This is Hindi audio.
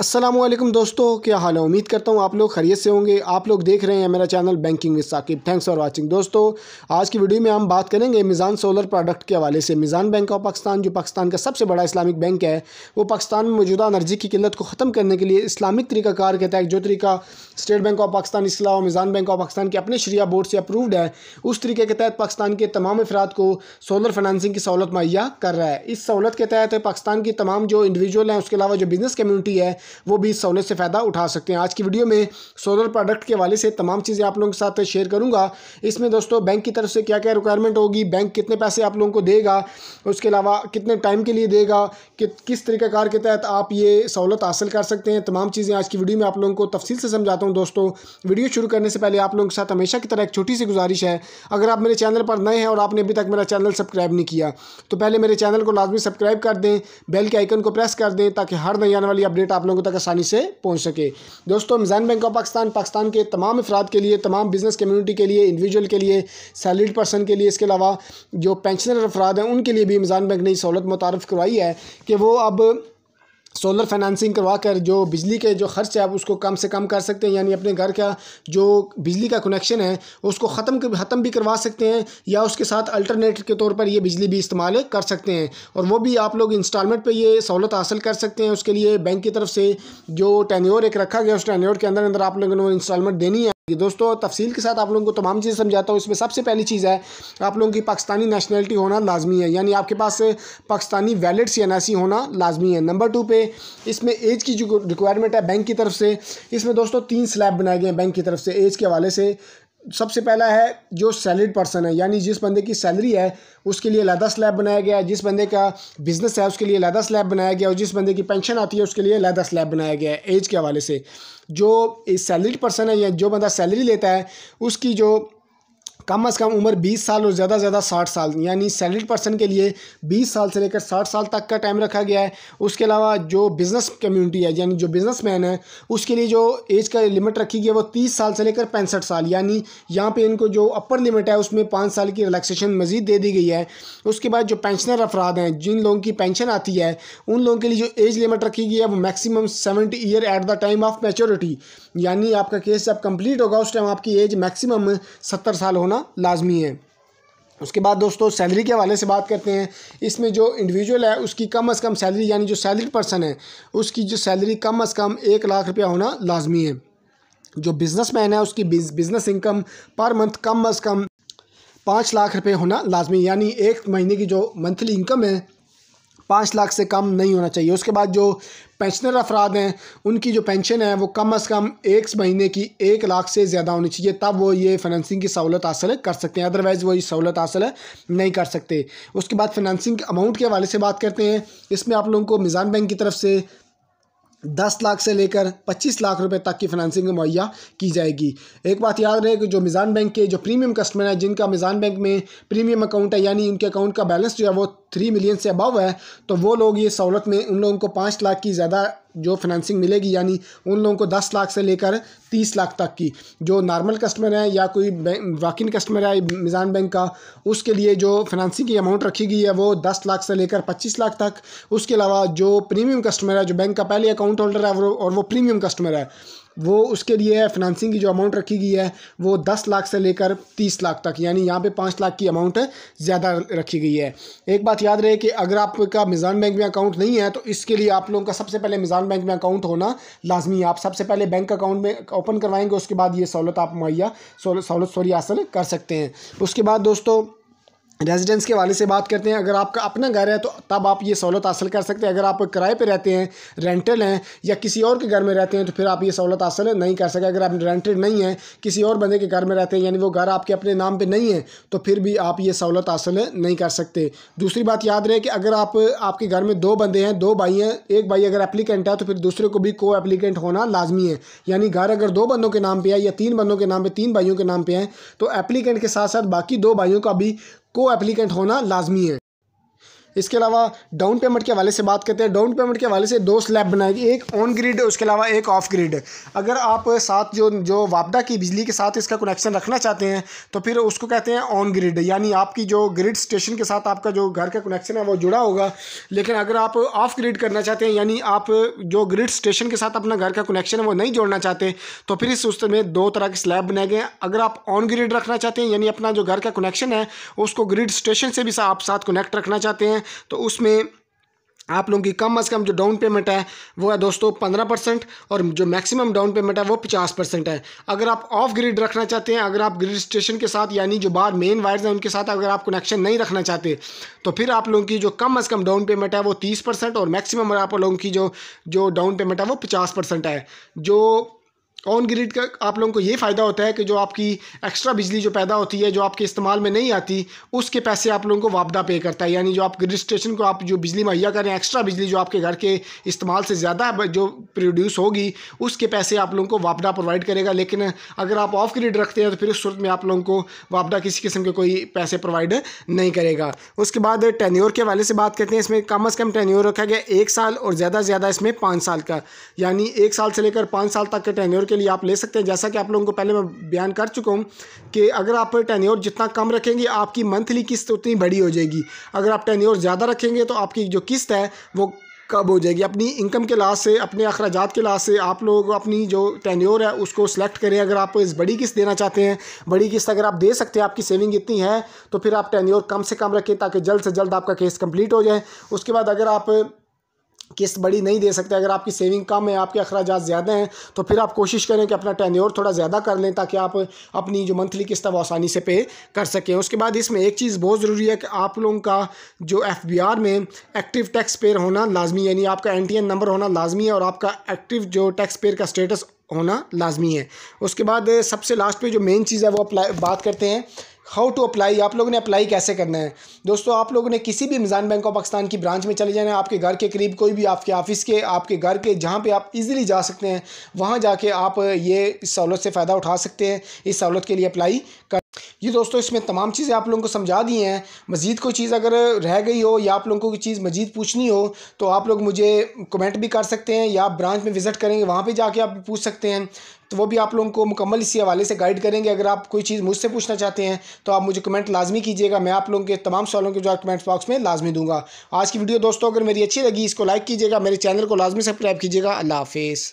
असलम दोस्तों क्या हाल है उम्मीद करता हूँ आप लोग खरीत से होंगे आप लोग देख रहे हैं मेरा channel banking with Saqib thanks for watching दोस्तों आज की वीडियो में हम बात करेंगे मिज़ान सोलर प्रोडक्ट के हवाले से मिज़ान बैंक ऑफ पाकिस्तान जो पाकिस्तान का सबसे बड़ा इस्लामिक बैंक है वो पाकिस्तान में मौजूदा अनर्जी की किल्लत को ख़त्म करने के लिए इस्लामिक तरीकाकार के तहत जो तरीका स्टेट बैंक ऑफ पाकिस्तान इसलाह मिज़ान बैंक ऑफ पाकिस्तान के अपने शरिया बोर्ड से अप्रूव्ड है उस तरीके के तहत पाकिस्तान के तमाम अफराद को सोलर फाइनेंसिंग की सहूलत मुहैया कर रहा है इस सहूलत के तहत पाकिस्तान की तमाम जो इंडिविजुअल हैं उसके अलावा जो बिज़नेस कम्यूनिटी है वो भी इस सहूलत से फ़ायदा उठा सकते हैं आज की वीडियो में सोलर प्रोडक्ट के वाले से तमाम चीज़ें आप लोगों के साथ शेयर करूँगा इसमें दोस्तों बैंक की तरफ से क्या क्या रिक्वायरमेंट होगी बैंक कितने पैसे आप लोगों को देगा उसके अलावा कितने टाइम के लिए देगा कि, किस तरीक़ाकार के तहत आप ये सहूलत हासिल कर सकते हैं तमाम चीज़ें आज की वीडियो में आप लोगों को तफसील से समझाता हूँ दोस्तों वीडियो शुरू करने से पहले आप लोगों के साथ हमेशा की तरह एक छोटी सी गुजारिश है अगर आप मेरे चैनल पर नए हैं और आपने अभी तक मेरा चैनल सब्सक्राइब नहीं किया तो पहले मेरे चैनल को लाजमी सब्सक्राइब कर दें बेल के आइकन को प्रेस कर दें ताकि हर नई आने वाली अपडेट आप लोगों लोगों तक आसानी से पहुँच सके दोस्तों मिजान बैंक ऑफ पाकिस्तान पाकिस्तान के तमाम अफराद के लिए तमाम बिजनेस कम्यूनिटी के लिए इंडिविजुअल के लिए सैलरीड पर्सन के लिए इसके अलावा जो पेंशनर अफराद हैं उनके लिए भी मिजान बैंक ने सहूलत मुतारफ़ करवाई है कि वो अब सोलर फाइनेंसिंग करवा कर जो बिजली के जो खर्च है आप उसको कम से कम कर सकते हैं यानी अपने घर का जो बिजली का कनेक्शन है उसको ख़त्म ख़त्म भी करवा सकते हैं या उसके साथ अल्टरनेट के तौर पर ये बिजली भी इस्तेमाल कर सकते हैं और वो भी आप लोग इंस्टॉलमेंट पर ये सहूलत हासिल कर सकते हैं उसके लिए बैंक की तरफ से जो टेन्योर एक रखा गया उस टेन्योर के अंदर अंदर आप लोगों ने इंस्टॉलमेंट देनी है दोस्तों तफसील के साथ आप लोगों को तमाम चीज़ें समझाता हूँ इसमें सबसे पहली चीज़ है आप लोगों की पाकिस्तानी नेशनलिटी होना लाजमी है यानी आपके पास पाकिस्तानी वैलिड सी एन होना लाजमी है नंबर टू पे इसमें एज की जो रिक्वायरमेंट है बैंक की तरफ से इसमें दोस्तों तीन स्लैब बनाए गए हैं बैंक की तरफ से एज के हवाले से सबसे पहला है जो सैलरीड पर्सन है यानी जिस बंदे की सैलरी है उसके लिए लैदा स्लैब बनाया गया है जिस बंदे का बिजनेस है उसके लिए लैदा स्लैब बनाया गया और जिस बंदे की पेंशन आती है उसके लिए लैदा स्लैब बनाया गया है एज के हवाले से जो सैलरीड पर्सन है या जो बंदा सैलरी लेता है उसकी जो कम से कम उम्र 20 साल और ज़्यादा से ज़्यादा 60 साल यानी सैलरीड पर्सन के लिए 20 साल से लेकर 60 साल तक का टाइम रखा गया है उसके अलावा जो बिज़नेस कम्युनिटी है यानी जो बिज़नेस मैन है उसके लिए जो एज का लिमिट रखी गई है वो तीस साल से लेकर पैंसठ साल यानी यहाँ पर इनको जो अपर लिमिट है उसमें पाँच साल की रिलैक्सेशन मजीद दे दी गई है उसके बाद जो पेंशनर अफराद हैं जिन लोगों की पेंशन आती है उन लोगों के लिए जो एज लिमिट रखी गई है वो maximum seventy year at the time of maturity यानी आपका केस जब कंप्लीट होगा उस टाइम आपकी एज मैक्सिमम सत्तर साल होना होना लाजमी है उसके बाद दोस्तों सैलरी के हवाले से बात करते हैं इसमें जो इंडिविजुअल है उसकी कम अज़ कम सैलरी यानी जो सैलरी पर्सन है उसकी जो सैलरी कम अज़ कम एक लाख रुपया होना लाजमी है जो बिज़नेसमैन है उसकी बिज़नेस इनकम पर मंथ कम अज़ कम पाँच लाख रुपये होना लाजमी यानी एक महीने की जो मंथली इनकम है पाँच लाख से कम नहीं होना चाहिए उसके बाद जो पेंशनर अफराद हैं उनकी जो पेंशन है वो कम अज़ कम एक महीने की एक लाख से ज़्यादा होनी चाहिए तब वो ये फाइनेंसिंग की सहूलत हासिल कर सकते हैं अदरवाइज़ वो ये सहूलत हासिल नहीं कर सकते उसके बाद फाइनेंसिंग अमाउंट के हवाले से बात करते हैं इसमें आप लोगों को मिज़ान बैंक की तरफ से दस लाख से लेकर पच्चीस लाख रुपए तक की फाइनेंसिंग मुहैया की जाएगी एक बात याद रहे कि जो मिज़ान बैंक के जो प्रीमियम कस्टमर हैं जिनका मिज़ान बैंक में प्रीमियम अकाउंट है यानी उनके अकाउंट का बैलेंस जो है वो थ्री मिलियन से अबव है तो वो लोग ये सहूलत में उन लोगों को पाँच लाख की ज़्यादा जो फाइनेंसिंग मिलेगी यानी उन लोगों को दस लाख से लेकर तीस लाख तक की जो नॉर्मल कस्टमर है या कोई वाकिन कस्टमर है मिज़ान बैंक का उसके लिए जो फाइनेंसिंग की अमाउंट रखी गई है वो दस लाख से लेकर पच्चीस लाख तक उसके अलावा जो प्रीमियम कस्टमर है जो बैंक का पहले अकाउंट होल्डर है और वो प्रीमियम कस्टमर है वो उसके लिए फिनंसिंग की जो अमाउंट रखी गई है वो दस लाख से लेकर तीस लाख तक यानी यहाँ पे पाँच लाख की अमाउंट ज़्यादा रखी गई है एक बात याद रहे कि अगर आपका मिज़ान बैंक में अकाउंट नहीं है तो इसके लिए आप लोगों का सबसे पहले मिज़ान बैंक में अकाउंट होना लाजमी है आप सबसे पहले बैंक अकाउंट में ओपन करवाएंगे उसके बाद ये सहूलत आप मुहैया सहूलत सॉरी हासिल कर सकते हैं उसके बाद दोस्तों रेजिडेंस के वाले से बात करते हैं अगर आपका अपना घर है तो तब आप ये सहूलत हासिल कर सकते हैं अगर आप किराए पे रहते हैं रेंटेड हैं या किसी और के घर में रहते हैं तो फिर आप ये सहूलत हासिल नहीं कर सके अगर आप रेंटेड नहीं हैं किसी और बंदे के घर में रहते हैं यानी वो घर आपके अपने नाम पर नहीं है तो फिर भी आप ये सहूलत हासिल नहीं कर सकते दूसरी बात याद रहे कि अगर आप आपके घर में दो बंदे हैं दो भाई हैं एक भाई अगर एप्लीकेंट है तो फिर दूसरे को भी को एप्लीकेंट होना लाजमी है यानी घर अगर दो बंदों के नाम पर है या तीन बंदों के नाम पर तीन भाइयों के नाम पर हैं तो एप्लीकेंट के साथ साथ बाकी दो भाइयों का भी को एप्लीकेंट होना लाजमी है इसके अलावा डाउन पेमेंट के हवाले से बात करते हैं डाउन पेमेंट के हवाले से दो स्लैब बनाएगी एक ऑन ग्रिड उसके अलावा एक ऑफ ग्रिड अगर आप साथ जो जो वापदा की बिजली के साथ इसका कनेक्शन रखना चाहते हैं तो फिर उसको कहते हैं ऑन ग्रिड यानी आपकी जो ग्रिड स्टेशन के साथ आपका जो घर का कनेक्शन है वो जुड़ा होगा लेकिन अगर आप ऑफ ग्रिड करना चाहते हैं यानी आप जो ग्रिड स्टेशन के साथ अपना घर का कनेक्शन है वो नहीं जोड़ना चाहते तो फिर इस उसमें में दो तरह के स्लैब बनाए गए अगर आप ऑन ग्रिड रखना चाहते हैं यानी अपना जो घर का कनेक्शन है उसको ग्रिड स्टेशन से भी आप साथ कनेक्ट रखना चाहते हैं तो उसमें आप लोगों की कम अज़ कम जो डाउन पेमेंट है वो है दोस्तों पंद्रह परसेंट और जो मैक्सिमम डाउन पेमेंट है वो पचास परसेंट है अगर आप ऑफ ग्रिड रखना चाहते हैं अगर आप ग्रिड स्टेशन के साथ यानी जो बाहर मेन वायर्स हैं उनके साथ अगर आप कनेक्शन नहीं रखना चाहते तो फिर आप लोगों की जो कम अज़ कम डाउन पेमेंट है वो तीस परसेंट और मैक्सिमम आप लोगों की जो जो डाउन पेमेंट है वो पचास परसेंट है जो ऑन ग्रिड का आप लोगों को ये फ़ायदा होता है कि जो आपकी एक्स्ट्रा बिजली जो पैदा होती है जो आपके इस्तेमाल में नहीं आती उसके पैसे आप लोगों को वापदा पे करता है यानी जो आप ग्रिड स्टेशन को आप जो बिजली मुहैया करें एक्स्ट्रा बिजली जो आपके घर के इस्तेमाल से ज़्यादा जो प्रोड्यूस होगी उसके पैसे आप लोगों को वापदा प्रोवाइड करेगा लेकिन अगर आप ऑफ ग्रिड रखते हैं तो फिर उस सूरत में आप लोगों को वापदा किसी किस्म के कोई पैसे प्रोवाइड नहीं करेगा उसके बाद टेन्योर के हवाले से बात करते हैं इसमें कम अज़ कम टेन्योर रखा गया एक साल और ज़्यादा से ज़्यादा इसमें पाँच साल का यानी एक साल से लेकर पाँच साल तक का टेन्योर के लिए आप ले सकते हैं जैसा कि आप लोगों को पहले मैं बयान कर चुका हूँ कि अगर आप टेन्योर जितना कम रखेंगे आपकी मंथली किस्त उतनी बड़ी हो जाएगी अगर आप टेन्योर ज़्यादा रखेंगे तो आपकी जो किस्त है वो कब हो जाएगी अपनी इनकम के लिहाज से अपने अखराज के लिहाज से आप लोग अपनी जो टेन्योर है उसको सेलेक्ट करें अगर आप इस बड़ी किस्त देना चाहते हैं बड़ी किस्त अगर आप दे सकते हैं आपकी सेविंग इतनी है तो फिर आप टेन्योर कम से कम रखें ताकि जल्द से जल्द आपका केस कंप्लीट हो जाए उसके बाद अगर आप किस्त बड़ी नहीं दे सकते अगर आपकी सेविंग कम है आपके अखराज ज़्यादा हैं तो फिर आप कोशिश करें कि अपना टेन्योर थोड़ा ज़्यादा कर लें ताकि आप अपनी जो मंथली किस्त है वो आसानी से पे कर सकें उसके बाद इसमें एक चीज़ बहुत ज़रूरी है कि आप लोगों का जो एफ में एक्टिव टैक्स पेयर होना लाजमी यानी आपका एन नंबर होना लाजमी है और आपका एक्टिव जो टैक्स पेयर का स्टेटस होना लाजमी है उसके बाद सबसे लास्ट पर जो मेन चीज़ है वो अप्लाई बात करते हैं हाउ टू अप्लाई आप लोगों ने अप्लाई कैसे करना है दोस्तों आप लोगों ने किसी भी मिज़ान बैंक ऑफ पाकिस्तान की ब्रांच में चले जाना है आपके घर के करीब कोई भी आपके ऑफिस के आपके घर के जहाँ पे आप इजीली जा सकते हैं वहाँ जाके आप ये इस सहूलत से फ़ायदा उठा सकते हैं इस सहूलत के लिए अप्लाई कर जी दोस्तों इसमें तमाम चीज़ें आप लोगों को समझा दी हैं मज़ीद कोई चीज़ अगर रह गई हो या आप लोगों को कोई चीज़ मज़ीद पूछनी हो तो आप लोग मुझे कमेंट भी कर सकते हैं या ब्रांच में विज़िट करेंगे वहाँ पर जाके आप पूछ सकते हैं तो वो भी आप लोगों को मुकम्मल इसी हवाले से गाइड करेंगे अगर आप कोई चीज़ मुझसे पूछना चाहते हैं तो आप मुझे कमेंट लाजमी कीजिएगा मैं आप लोगों के तमाम सवालों के जवाब कमेंट बॉक्स में लाजमी दूंगा आज की वीडियो दोस्तों अगर मेरी अच्छी लगी इसको लाइक कीजिएगा मेरे चैनल को लाजमी सब्सक्राइब कीजिएगा अल्लाह हाफिज़